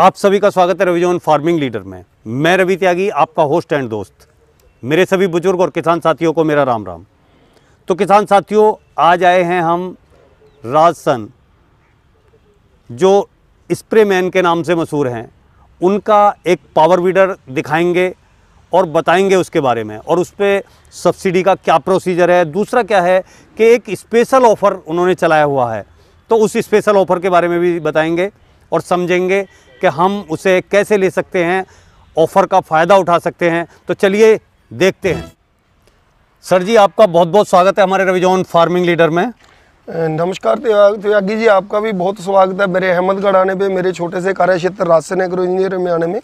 आप सभी का स्वागत है रविजोन फार्मिंग लीडर में मैं रवि त्यागी आपका होस्ट एंड दोस्त मेरे सभी बुजुर्ग और किसान साथियों को मेरा राम राम तो किसान साथियों आज आए हैं हम राजसन जो स्प्रे मैन के नाम से मशहूर हैं उनका एक पावर वीडर दिखाएंगे और बताएंगे उसके बारे में और उस पर सब्सिडी का क्या प्रोसीजर है दूसरा क्या है कि एक स्पेशल ऑफ़र उन्होंने चलाया हुआ है तो उस स्पेशल ऑफ़र के बारे में भी बताएंगे और समझेंगे कि हम उसे कैसे ले सकते हैं ऑफ़र का फ़ायदा उठा सकते हैं तो चलिए देखते हैं सर जी आपका बहुत बहुत स्वागत है हमारे रविजौन फार्मिंग लीडर में नमस्कार त्यागी जी आपका भी बहुत स्वागत है मेरे अहमदगढ़ आने पे मेरे छोटे से कार्य क्षेत्र राजसेन इंजीनियर में आने में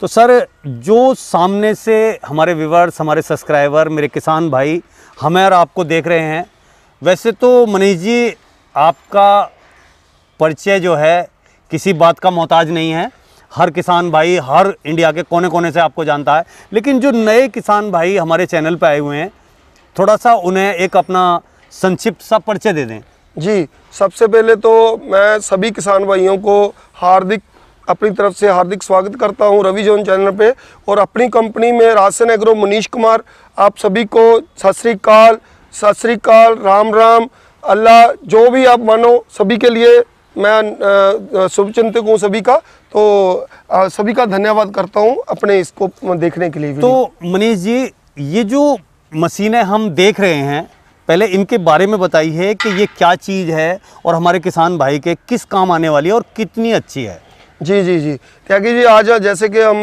तो सर जो सामने से हमारे व्यूवर्स हमारे सब्सक्राइबर मेरे किसान भाई हमें और आपको देख रहे हैं वैसे तो मनीष जी आपका परिचय जो है किसी बात का मोहताज नहीं है हर किसान भाई हर इंडिया के कोने कोने से आपको जानता है लेकिन जो नए किसान भाई हमारे चैनल पर आए हुए हैं थोड़ा सा उन्हें एक अपना संक्षिप्त सा परिचय दे दें जी सबसे पहले तो मैं सभी किसान भाइयों को हार्दिक अपनी तरफ से हार्दिक स्वागत करता हूं रवि जोन चैनल पे और अपनी कंपनी में राशन एग्रो मनीष कुमार आप सभी को सत श्रीकाल सत श्रीकाल राम राम अल्लाह जो भी आप मानो सभी के लिए मैं शुभ चिंतक हूँ सभी का तो आ, सभी का धन्यवाद करता हूँ अपने इसको देखने के लिए तो मनीष जी ये जो मशीनें हम देख रहे हैं पहले इनके बारे में बताइए कि ये क्या चीज़ है और हमारे किसान भाई के किस काम आने वाली है और कितनी अच्छी है जी जी जी त्यागी जी आज जैसे कि हम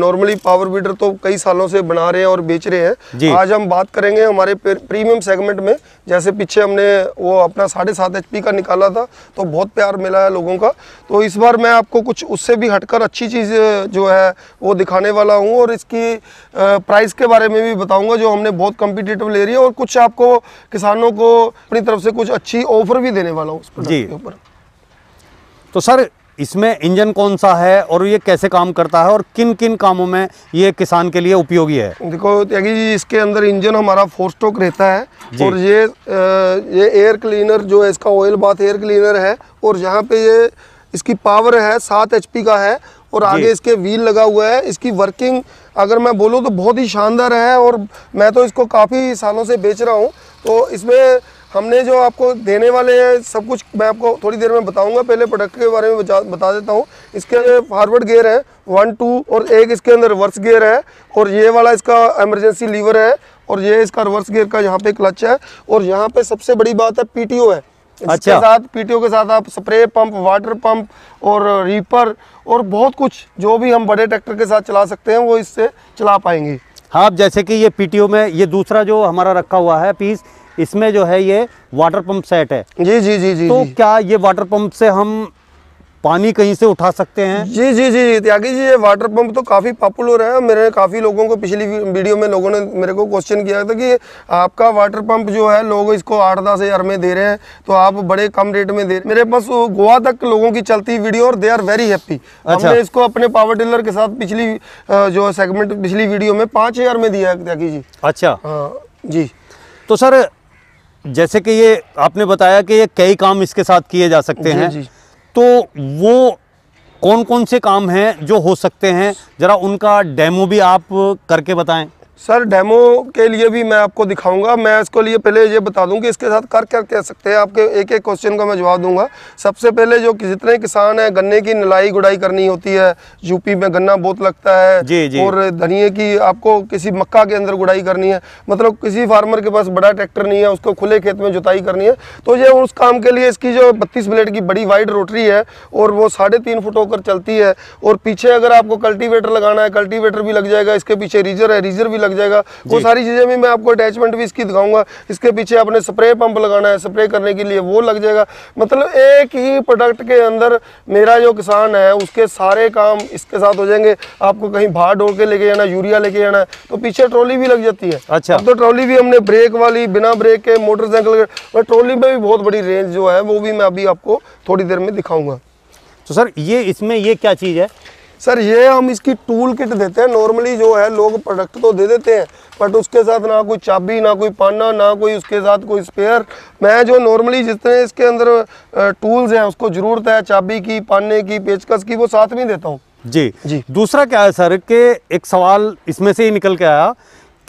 नॉर्मली पावर बीडर तो कई सालों से बना रहे हैं और बेच रहे हैं आज हम बात करेंगे हमारे प्रीमियम सेगमेंट में जैसे पीछे हमने वो अपना साढ़े सात एच का निकाला था तो बहुत प्यार मिला है लोगों का तो इस बार मैं आपको कुछ उससे भी हटकर अच्छी चीज़ जो है वो दिखाने वाला हूँ और इसकी प्राइस के बारे में भी बताऊँगा जो हमने बहुत कम्पिटिटिव ले रही है और कुछ आपको किसानों को अपनी तरफ से कुछ अच्छी ऑफर भी देने वाला हूँ उस प्रोडक्ट के ऊपर तो सर इसमें इंजन कौन सा है और ये कैसे काम करता है और किन किन कामों में ये किसान के लिए उपयोगी है देखो त्यागी जी इसके अंदर इंजन हमारा फोर स्ट्रोक रहता है और ये ये एयर क्लीनर जो है इसका ऑयल बाथ एयर क्लीनर है और यहाँ पे ये इसकी पावर है सात एच का है और आगे इसके व्हील लगा हुआ है इसकी वर्किंग अगर मैं बोलूँ तो बहुत ही शानदार है और मैं तो इसको काफ़ी सालों से बेच रहा हूँ तो इसमें हमने जो आपको देने वाले हैं सब कुछ मैं आपको थोड़ी देर में बताऊंगा पहले प्रोडक्ट के बारे में बता, देता हूँ इसके अंदर फॉरवर्ड गेयर है वन टू और एक इसके अंदर रिवर्स गेयर है और ये वाला इसका एमरजेंसी लीवर है और ये इसका रिवर्स गेयर का यहाँ पे क्लच है और यहाँ पे सबसे बड़ी बात है पीटीओ है अच्छा साथ पीटीओ के साथ आप स्प्रे पंप वाटर पंप और रीपर और बहुत कुछ जो भी हम बड़े ट्रैक्टर के साथ चला सकते हैं वो इससे चला पाएंगे हाँ जैसे कि ये पीटीओ में ये दूसरा जो हमारा रखा हुआ है पीस इसमें जो है ये वाटर पंप सेट है जी जी जी जी तो जी। क्या ये वाटर पंप से हम पानी कहीं से उठा सकते हैं जी जी जी जी त्यागी जी ये वाटर पंप तो काफ़ी पॉपुलर है मेरे काफ़ी लोगों को पिछली वीडियो में लोगों ने मेरे को क्वेश्चन किया था कि आपका वाटर पंप जो है लोग इसको आठ दस हज़ार में दे रहे हैं तो आप बड़े कम रेट में दे रहे मेरे पास गोवा तक लोगों की चलती वीडियो और दे आर वेरी हैप्पी अच्छा। हमने इसको अपने पावर टिलर के साथ पिछली जो सेगमेंट पिछली वीडियो में पाँच में दिया है त्यागी जी अच्छा हाँ जी तो सर जैसे कि ये आपने बताया कि ये कई काम इसके साथ किए जा सकते हैं तो वो कौन कौन से काम हैं जो हो सकते हैं ज़रा उनका डेमो भी आप करके बताएं सर डेमो के लिए भी मैं आपको दिखाऊंगा मैं इसको लिए पहले ये बता दूं कि इसके साथ कर क्या कह सकते हैं आपके एक एक क्वेश्चन का मैं जवाब दूंगा सबसे पहले जो जितने किसान हैं गन्ने की नलाई गुड़ाई करनी होती है यूपी में गन्ना बहुत लगता है जी, जी। और धनिए की आपको किसी मक्का के अंदर गुड़ाई करनी है मतलब किसी फार्मर के पास बड़ा ट्रैक्टर नहीं है उसको खुले खेत में जुताई करनी है तो ये उस काम के लिए इसकी जो बत्तीस ब्लेड की बड़ी वाइड रोटरी है और वो साढ़े तीन फुट होकर चलती है और पीछे अगर आपको कल्टीवेटर लगाना है कल्टीवेटर भी लग जाएगा इसके पीछे रीजर है रीजर भी लग जाएगा वो सारी चीज़ें भी मैं आपको अटैचमेंट भी इसकी दिखाऊंगा इसके पीछे आपने स्प्रे पंप लगाना है स्प्रे करने के लिए वो लग जाएगा मतलब एक ही प्रोडक्ट के अंदर मेरा जो किसान है उसके सारे काम इसके साथ हो जाएंगे आपको कहीं भार ढोर के लेके जाना यूरिया लेके जाना तो पीछे ट्रॉली भी लग जाती है अच्छा तो ट्रॉली भी हमने ब्रेक वाली बिना ब्रेक के मोटरसाइकिल ट्रॉली में भी बहुत बड़ी रेंज जो है वो भी मैं अभी आपको थोड़ी देर में दिखाऊंगा तो सर ये इसमें ये क्या चीज़ है सर ये हम इसकी टूल किट देते हैं नॉर्मली जो है लोग प्रोडक्ट तो दे देते हैं बट उसके साथ ना कोई चाबी ना कोई पाना ना कोई उसके साथ कोई स्पेयर मैं जो नॉर्मली जितने इसके अंदर टूल्स हैं उसको ज़रूरत है चाबी की पाने की पेचकस की वो साथ में देता हूँ जी जी दूसरा क्या है सर कि एक सवाल इसमें से ही निकल के आया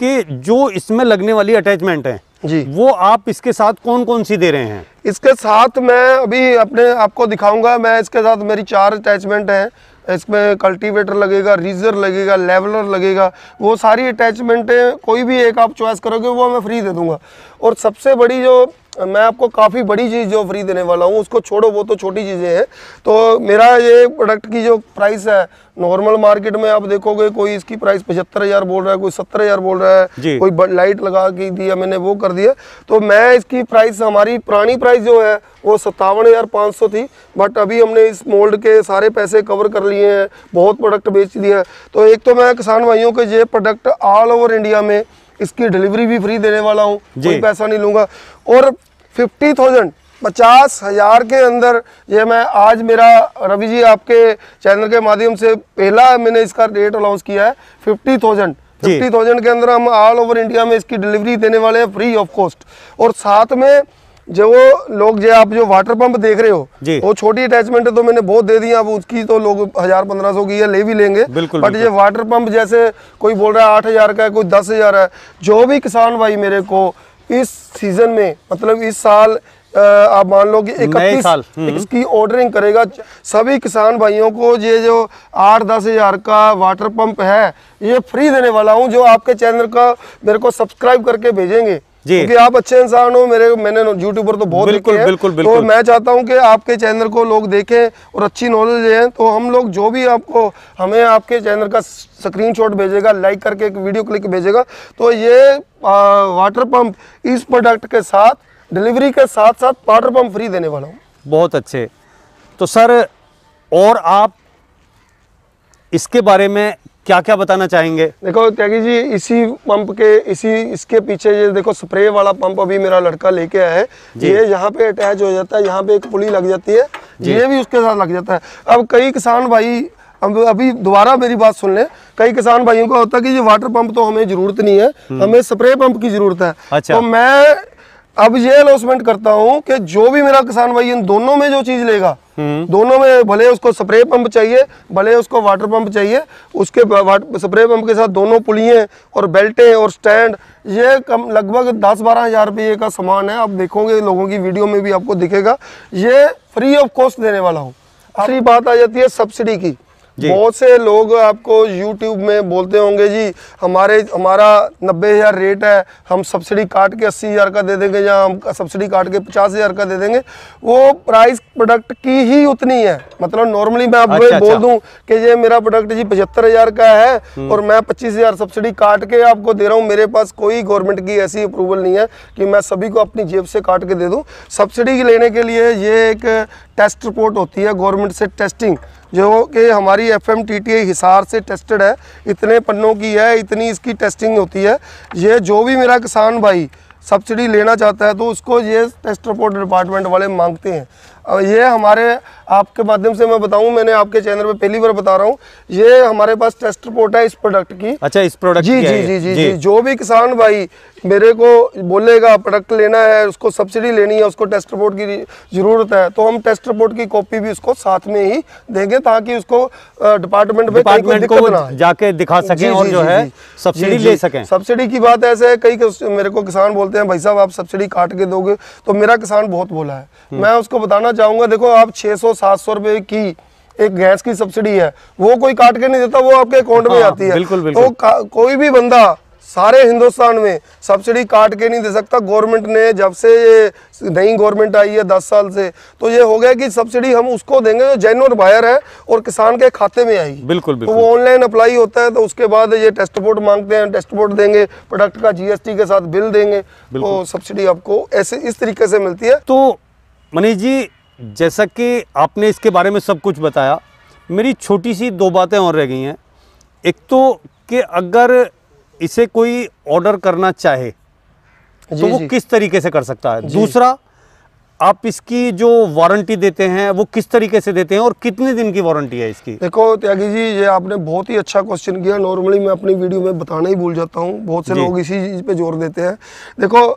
कि जो इसमें लगने वाली अटैचमेंट है जी वो आप इसके साथ कौन कौन सी दे रहे हैं इसके साथ मैं अभी अपने आपको दिखाऊंगा मैं इसके साथ मेरी चार अटैचमेंट हैं इसमें कल्टीवेटर लगेगा रीजर लगेगा लेवलर लगेगा वो सारी अटैचमेंटें कोई भी एक आप चॉइस करोगे वो मैं फ्री दे दूंगा और सबसे बड़ी जो मैं आपको काफ़ी बड़ी चीज़ जो फ्री देने वाला हूँ उसको छोड़ो वो तो छोटी चीज़ें हैं तो मेरा ये प्रोडक्ट की जो प्राइस है नॉर्मल मार्केट में आप देखोगे कोई इसकी प्राइस पचहत्तर हज़ार बोल रहा है कोई सत्तर हज़ार बोल रहा है कोई लाइट लगा के दिया मैंने वो कर दिया तो मैं इसकी प्राइस हमारी पुरानी प्राइस जो है वो सत्तावन हज़ार पाँच सौ थी बट अभी हमने इस मोल्ड के सारे पैसे कवर कर लिए हैं बहुत प्रोडक्ट बेच दिए हैं तो एक तो मैं किसान भाइयों के ये प्रोडक्ट ऑल ओवर इंडिया में इसकी डिलीवरी भी फ्री देने वाला हूँ कोई पैसा नहीं लूंगा और फिफ्टी थाउजेंड पचास हजार के अंदर ये मैं आज मेरा रवि जी आपके चैनल के माध्यम से पहला मैंने इसका रेट अनाउंस किया है फिफ्टी थाउजेंड फिफ्टी थाउजेंड के अंदर हम ऑल ओवर इंडिया में इसकी डिलीवरी देने वाले हैं फ्री ऑफ कॉस्ट और साथ में जो वो लोग जो आप जो वाटर पंप देख रहे हो जी वो छोटी अटैचमेंट तो मैंने बहुत दे दी अब उसकी तो लोग हजार पंद्रह सौ की है ले भी लेंगे बिल्कुल बट ये वाटर पंप जैसे कोई बोल रहा है आठ हजार का है कोई दस हजार है जो भी किसान भाई मेरे को इस सीजन में मतलब इस साल आप मान लो कि इकतीस हम्म। इसकी ऑर्डरिंग करेगा सभी किसान भाइयों को ये जो आठ दस हजार का वाटर पंप है ये फ्री देने वाला हूँ जो आपके चैनल का मेरे को सब्सक्राइब करके भेजेंगे क्योंकि आप अच्छे इंसान हो मेरे मैंने यूट्यूबर तो बहुत बिल्कुल बिल्कुल बिल्कुल तो मैं चाहता हूँ कि आपके चैनल को लोग देखें और अच्छी नॉलेज लें तो हम लोग जो भी आपको हमें आपके चैनल का स्क्रीनशॉट भेजेगा लाइक करके एक वीडियो क्लिक भेजेगा तो ये वाटर पंप इस प्रोडक्ट के साथ डिलीवरी के साथ साथ वाटर पंप फ्री देने वाला हूँ बहुत अच्छे तो सर और आप इसके बारे में क्या क्या बताना चाहेंगे देखो त्यागी जी इसी पंप के इसी इसके पीछे ये देखो स्प्रे वाला पंप अभी मेरा लड़का लेके आया है ये यहाँ पे अटैच हो जाता है यहाँ पे एक पुली लग जाती है ये भी उसके साथ लग जाता है अब कई किसान भाई अब अभी दोबारा मेरी बात सुन ले कई किसान भाइयों को होता है कि ये वाटर पंप तो हमें जरूरत नहीं है हम्म। हमें स्प्रे पंप की जरूरत है अच्छा। तो मैं अब ये अनाउंसमेंट करता हूँ कि जो भी मेरा किसान भाई इन दोनों में जो चीज लेगा हम्म। दोनों में भले उसको स्प्रे पंप चाहिए भले उसको वाटर पंप चाहिए उसके स्प्रे पंप के साथ दोनों पुलिये और बेल्टें और स्टैंड ये कम लगभग दस बारह हजार रुपये का सामान है आप देखोगे लोगों की वीडियो में भी आपको दिखेगा ये फ्री ऑफ कॉस्ट देने वाला हूँ आखिरी बात आ जाती है सब्सिडी की बहुत से लोग आपको यूट्यूब में बोलते होंगे जी हमारे हमारा नब्बे हज़ार रेट है हम सब्सिडी काट के अस्सी हज़ार का दे देंगे या हम सब्सिडी काट के पचास हज़ार का दे देंगे वो प्राइस प्रोडक्ट की ही उतनी है मतलब नॉर्मली मैं आपको अच्छा, बोल अच्छा। दूं कि ये मेरा प्रोडक्ट जी पचहत्तर हजार का है हम्म। और मैं पच्चीस हजार सब्सिडी काट के आपको दे रहा हूँ मेरे पास कोई गवर्नमेंट की ऐसी अप्रूवल नहीं है कि मैं सभी को अपनी जेब से काट के दे दूँ सब्सिडी लेने के लिए ये एक टेस्ट रिपोर्ट होती है गवर्नमेंट से टेस्टिंग जो कि हमारी एफ एम हिसार से टेस्टेड है इतने पन्नों की है इतनी इसकी टेस्टिंग होती है ये जो भी मेरा किसान भाई सब्सिडी लेना चाहता है तो उसको ये टेस्ट रिपोर्ट डिपार्टमेंट वाले मांगते हैं और ये हमारे आपके माध्यम से मैं बताऊं मैंने आपके चैनल पे पहली बार बता रहा हूँ ये हमारे पास टेस्ट रिपोर्ट है इस प्रोडक्ट की अच्छा इस प्रोडक्ट जी, जी जी, जी जी जी जो भी किसान भाई मेरे को बोलेगा प्रोडक्ट लेना है उसको सब्सिडी लेनी है उसको टेस्ट रिपोर्ट की जरूरत है तो हम टेस्ट रिपोर्ट की कॉपी भी उसको साथ में ही देंगे ताकि उसको डिपार्टमेंट में डिपार्टमेंट को जाके दिखा सके और जो है सब्सिडी ले सके सब्सिडी की बात ऐसे है कई मेरे को किसान बोलते हैं भाई साहब आप सब्सिडी काट के दोगे तो मेरा किसान बहुत बोला है हम्म। मैं उसको बताना बताना चाहूंगा देखो आप 600-700 रुपए की एक गैस की सब्सिडी है वो कोई काट के नहीं देता वो आपके अकाउंट में हाँ, आती है बिल्कुल, बिल्कुल। तो कोई भी बंदा सारे हिंदुस्तान में सब्सिडी काट के नहीं दे सकता गवर्नमेंट ने जब से ये नई गवर्नमेंट आई है दस साल से तो ये हो गया कि सब्सिडी हम उसको देंगे जो जेन्युन बायर है और किसान के खाते में आएगी बिल्कुल, बिल्कुल तो वो ऑनलाइन अप्लाई होता है तो उसके बाद ये टेस्ट रिपोर्ट मांगते हैं टेस्ट रिपोर्ट देंगे प्रोडक्ट का जीएसटी के साथ बिल देंगे तो सब्सिडी आपको ऐसे इस तरीके से मिलती है तो मनीष जी जैसा कि आपने इसके बारे में सब कुछ बताया मेरी छोटी सी दो बातें और रह गई हैं एक तो कि अगर इसे कोई ऑर्डर करना चाहे तो वो किस तरीके से कर सकता है दूसरा आप इसकी जो वारंटी देते हैं वो किस तरीके से देते हैं और कितने दिन की वारंटी है इसकी देखो त्यागी जी ये आपने बहुत ही अच्छा क्वेश्चन किया नॉर्मली मैं अपनी वीडियो में बताना ही भूल जाता हूँ बहुत से लोग इसी चीज़ पे जोर देते हैं देखो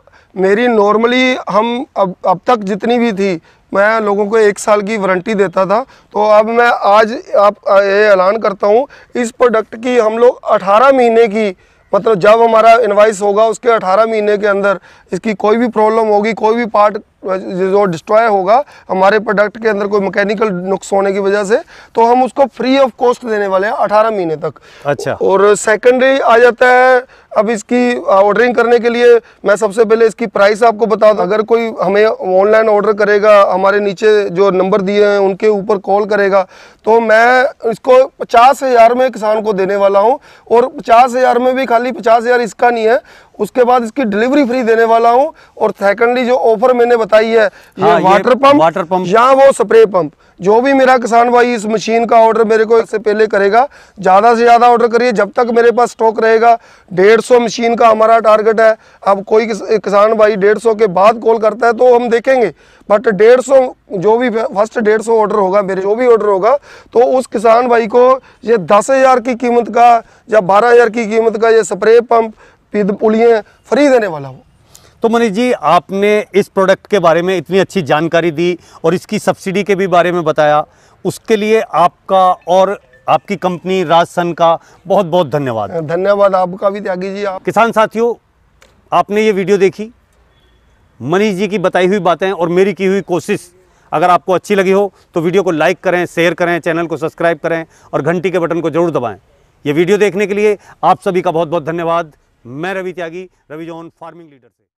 मेरी नॉर्मली हम अब अब तक जितनी भी थी मैं लोगों को एक साल की वारंटी देता था तो अब मैं आज आप ये ऐलान करता हूँ इस प्रोडक्ट की हम लोग 18 महीने की मतलब जब हमारा इन्वाइस होगा उसके 18 महीने के अंदर इसकी कोई भी प्रॉब्लम होगी कोई भी पार्ट जो डिस्ट्रॉय होगा हमारे प्रोडक्ट के अंदर कोई मैकेनिकल नुकस होने की वजह से तो हम उसको फ्री ऑफ कॉस्ट देने वाले हैं अठारह महीने तक अच्छा और सेकेंडरी आ जाता है अब इसकी ऑर्डरिंग करने के लिए मैं सबसे पहले इसकी प्राइस आपको बता दूँ अगर कोई हमें ऑनलाइन ऑर्डर करेगा हमारे नीचे जो नंबर दिए हैं उनके ऊपर कॉल करेगा तो मैं इसको पचास हज़ार में किसान को देने वाला हूँ और पचास हज़ार में भी खाली पचास हज़ार इसका नहीं है उसके बाद इसकी डिलीवरी फ्री देने वाला हूँ और सेकेंडली जो ऑफर मैंने बताई है ये हाँ, वाटर पंप वाटर पंप या वो स्प्रे पंप जो भी मेरा किसान भाई इस मशीन का ऑर्डर मेरे को इससे पहले करेगा ज़्यादा से ज़्यादा ऑर्डर करिए जब तक मेरे पास स्टॉक रहेगा डेढ़ सौ मशीन का हमारा टारगेट है अब कोई किसान भाई डेढ़ सौ के बाद कॉल करता है तो हम देखेंगे बट डेढ़ सौ जो भी फर्स्ट डेढ़ सौ ऑर्डर होगा मेरे जो भी ऑर्डर होगा तो उस किसान भाई को ये दस हज़ार की कीमत का या बारह हज़ार की कीमत का ये स्प्रे पंप पुलिए फ्री देने वाला हो तो मनीष जी आपने इस प्रोडक्ट के बारे में इतनी अच्छी जानकारी दी और इसकी सब्सिडी के भी बारे में बताया उसके लिए आपका और आपकी कंपनी राजसन का बहुत बहुत धन्यवाद धन्यवाद आपका भी त्यागी जी आप किसान साथियों आपने ये वीडियो देखी मनीष जी की बताई हुई बातें और मेरी की हुई कोशिश अगर आपको अच्छी लगी हो तो वीडियो को लाइक करें शेयर करें चैनल को सब्सक्राइब करें और घंटी के बटन को जरूर दबाएं ये वीडियो देखने के लिए आप सभी का बहुत बहुत धन्यवाद मैं Ravi Tyagi Ravi John farming leader से